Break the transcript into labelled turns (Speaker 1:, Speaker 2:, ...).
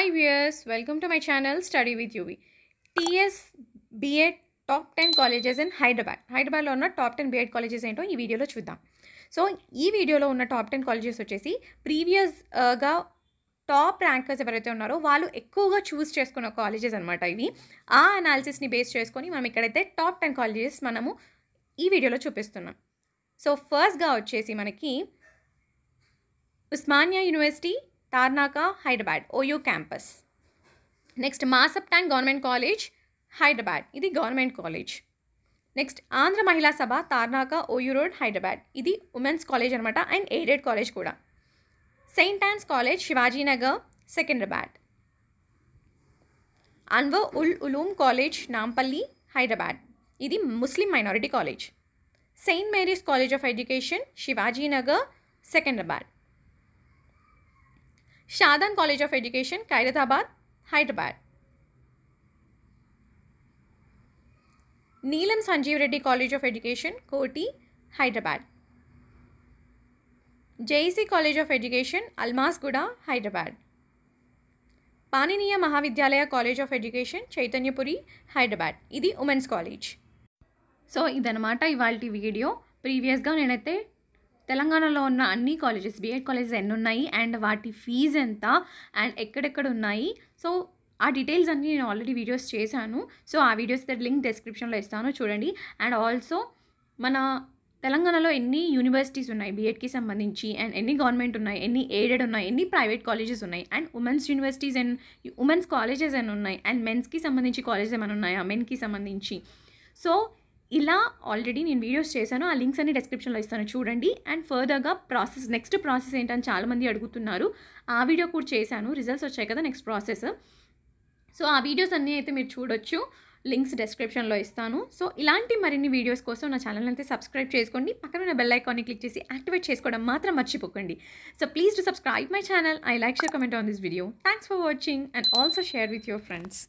Speaker 1: hi viewers welcome to my channel study with UV TS BEd top ten colleges in Hyderabad హైదరాబాద్లో ఉన్న top ten BEd colleges ఏంటో ఈ వీడియోలో చూద్దాం so ఈ వీడియోలో ఉన్న టాప్ టెన్ కాలేజెస్ వచ్చేసి ప్రీవియస్గా టాప్ ర్యాంకర్స్ ఎవరైతే ఉన్నారో వాళ్ళు ఎక్కువగా చూస్ చేసుకున్న కాలేజెస్ అనమాట ఇవి ఆ అనాలిసిస్ని బేస్ చేసుకొని మనం ఇక్కడైతే టాప్ టెన్ కాలేజెస్ మనము ఈ వీడియోలో చూపిస్తున్నాం సో ఫస్ట్గా వచ్చేసి మనకి Osmania university Tarnaka Hyderabad OU campus next Masab Tank government college Hyderabad ఇది గవర్నమెంట్ కాలేజ్ నెక్స్ట్ ఆంధ్ర మహిళా సభ తార్నాక ఓయూ రోడ్ హైదరాబాద్ ఇది ఉమెన్స్ కాలేజ్ అనమాట అండ్ ఎయిడెడ్ కాలేజ్ కూడా saint Ann's college Shivajinagar Secunderabad Anwar ul Uloom college Nampally Hyderabad ఇది Muslim minority college saint Mary's college of education Shivajinagar Secunderabad Shadan college of education Khairatabad Hyderabad Neelam Sanjeev Reddy college of education Koti Hyderabad JEC college of education Almasguda Hyderabad Panineeya Mahavidyalaya college of education Chaitanyapuri Hyderabad ఇది women's college so ఇదనమాట ఇవాళ video ప్రీవియస్గా నేనైతే తెలంగాణలో ఉన్న అన్ని కాలేజెస్ బీఎడ్ కాలేజెస్ ఎన్ని ఉన్నాయి అండ్ వాటి ఫీజ్ ఎంత అండ్ ఎక్కడెక్కడ ఉన్నాయి సో ఆ డీటెయిల్స్ అన్ని నేను ఆల్రెడీ వీడియోస్ చేశాను సో ఆ వీడియోస్ లింక్ డిస్క్రిప్షన్లో ఇస్తాను చూడండి అండ్ ఆల్సో మన తెలంగాణలో ఎన్ని యూనివర్సిటీస్ ఉన్నాయి బీఎడ్కి సంబంధించి అండ్ ఎన్ని గవర్నమెంట్ ఉన్నాయి ఎన్ని ఎయిడెడ్ ఉన్నాయి ఎన్ని ప్రైవేట్ కాలేజెస్ ఉన్నాయి and women's universities and women's colleges అని ఉన్నాయి అండ్ మెన్స్కి సంబంధించి కాలేజెస్ ఏమైనా ఉన్నాయా మెన్కి సంబంధించి సో ఇలా ఆల్రెడీ నేను వీడియోస్ చేశాను ఆ లింక్స్ అన్ని డిస్క్రిప్షన్లో ఇస్తాను చూడండి అండ్ ఫర్దర్గా ప్రాసెస్ నెక్స్ట్ ప్రాసెస్ ఏంటని చాలామంది అడుగుతున్నారు ఆ వీడియో కూడా చేశాను రిజల్ట్స్ వచ్చాయి కదా నెక్స్ట్ ప్రాసెస్ సో ఆ వీడియోస్ అన్నీ అయితే మీరు చూడొచ్చు లింక్స్ డిస్క్రిప్షన్లో ఇస్తాను సో ఇలాంటి మరిన్ని వీడియోస్ కోసం నా ఛానల్ అయితే సబ్స్క్రైబ్ చేసుకోండి పక్కన ఉన్న బెల్ ఐకాన్ని క్లిక్ చేసి యాక్టివేట్ చేసుకోవడం మాత్రం మర్చిపోకండి so please to subscribe my channel I like share comment on this video thanks for watching and also share with your friends